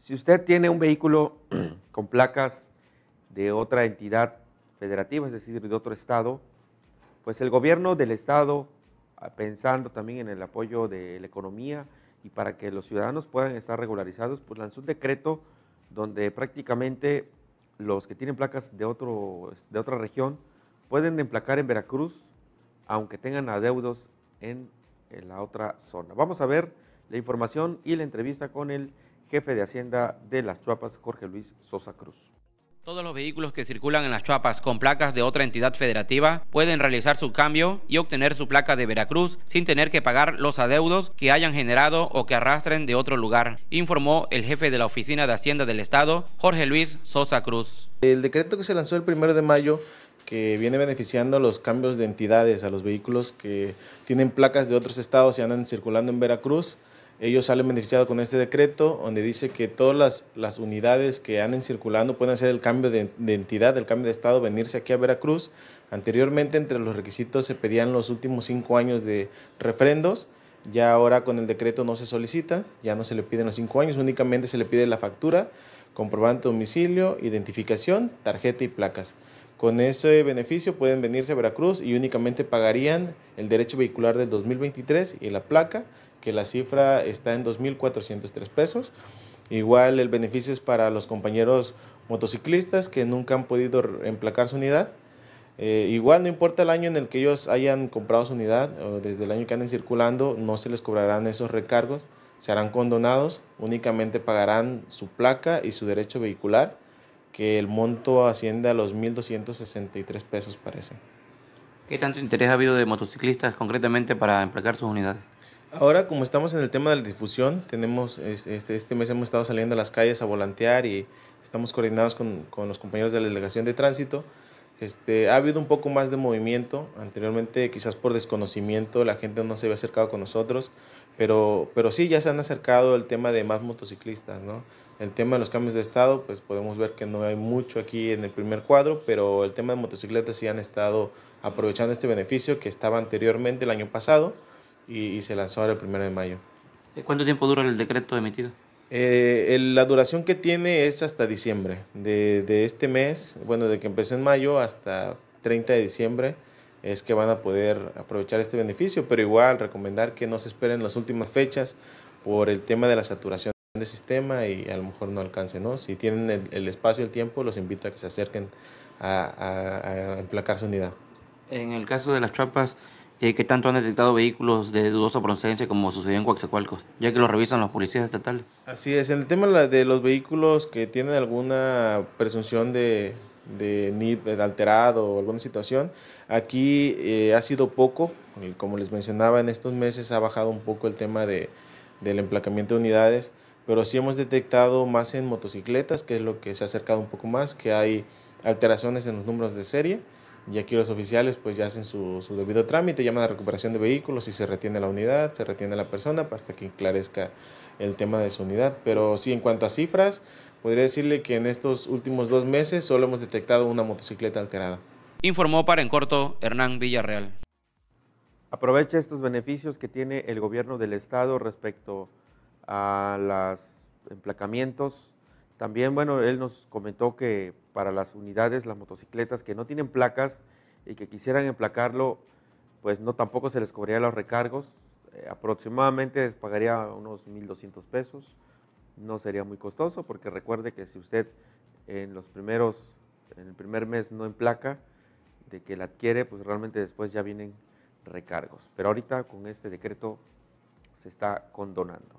Si usted tiene un vehículo con placas de otra entidad federativa, es decir, de otro estado, pues el gobierno del estado, ah, pensando también en el apoyo de la economía y para que los ciudadanos puedan estar regularizados, pues lanzó un decreto donde prácticamente los que tienen placas de, otro, de otra región pueden emplacar en Veracruz, aunque tengan adeudos en, en la otra zona. Vamos a ver la información y la entrevista con el jefe de Hacienda de Las Chuapas, Jorge Luis Sosa Cruz. Todos los vehículos que circulan en las Chuapas con placas de otra entidad federativa pueden realizar su cambio y obtener su placa de Veracruz sin tener que pagar los adeudos que hayan generado o que arrastren de otro lugar, informó el jefe de la Oficina de Hacienda del Estado, Jorge Luis Sosa Cruz. El decreto que se lanzó el 1 de mayo que viene beneficiando los cambios de entidades, a los vehículos que tienen placas de otros estados y andan circulando en Veracruz, ellos salen beneficiados con este decreto donde dice que todas las, unidades que anden circulando pueden hacer el cambio de, de, entidad, el cambio de estado, venirse aquí a Veracruz. Anteriormente entre los requisitos se pedían los últimos cinco años de refrendos, ya ahora con el decreto no se solicita, ya no se le piden los cinco años, únicamente se le pide la factura, comprobante de domicilio, identificación, tarjeta y placas. Con ese beneficio pueden venirse a Veracruz y únicamente pagarían el derecho vehicular del 2023 y la placa, que la cifra está en 2.403 pesos. Igual el beneficio es para los compañeros motociclistas que nunca han podido emplacar su unidad. Eh, igual no importa el año en el que ellos hayan comprado su unidad o desde el año que anden circulando, no se les cobrarán esos recargos, se harán condonados, únicamente pagarán su placa y su derecho vehicular que el monto asciende a los 1.263 pesos, parece. ¿Qué tanto interés ha habido de motociclistas concretamente para emplacar sus unidades? Ahora, como estamos en el tema de la difusión, tenemos este, este, mes hemos estado saliendo a las calles a volantear y estamos coordinados con, los compañeros de la delegación de tránsito. Este, ha habido un poco más de movimiento. Anteriormente, quizás por desconocimiento, la gente no se había acercado con nosotros. Pero, pero sí, ya se han acercado el tema de más motociclistas, ¿no? El tema de los cambios de estado, pues podemos ver que no hay mucho aquí en el primer cuadro, pero el tema de motocicletas sí han estado aprovechando este beneficio que estaba anteriormente el año pasado y, se lanzó ahora el primero de mayo. Eh, ¿Cuánto tiempo dura el decreto emitido? Eh, la duración que tiene es hasta diciembre de, de este mes, bueno, de que empecé en mayo hasta 30 de diciembre es que van a poder aprovechar este beneficio, pero igual recomendar que no se esperen las últimas fechas por el tema de la saturación del sistema y a lo mejor no alcance, ¿no? Si tienen el, espacio y el tiempo, los invito a que se acerquen a, a, emplacar su unidad. En el caso de las chapas, eh, ¿qué tanto han detectado vehículos de dudosa procedencia como sucedió en Coaxacualcos, ya que lo revisan los policías estatales? Así es, en el tema de los vehículos que tienen alguna presunción de de NIP eh, alterado o alguna situación. Aquí eh, ha sido poco, como les mencionaba, en estos meses ha bajado un poco el tema de, del emplacamiento de unidades, pero sí hemos detectado más en motocicletas, que es lo que se ha acercado un poco más, que hay alteraciones en los números de serie y aquí los oficiales pues ya hacen su, debido trámite, llaman a recuperación de vehículos y se retiene la unidad, se retiene la persona pues, hasta que clarezca el tema de su unidad. Pero sí, en cuanto a cifras, podría decirle que en estos últimos dos meses solo hemos detectado una motocicleta alterada. Informó para En Corto Hernán Villarreal. Aprovecha estos beneficios que tiene el gobierno del estado respecto a los emplacamientos también, bueno, él nos comentó que para las unidades, las motocicletas que no tienen placas y que quisieran emplacarlo, pues no tampoco se les cobraría los recargos. Eh, aproximadamente pagaría unos 1.200 pesos. No sería muy costoso porque recuerde que si usted en los primeros, en el primer mes no emplaca, de que la adquiere, pues realmente después ya vienen recargos. Pero ahorita con este decreto se está condonando.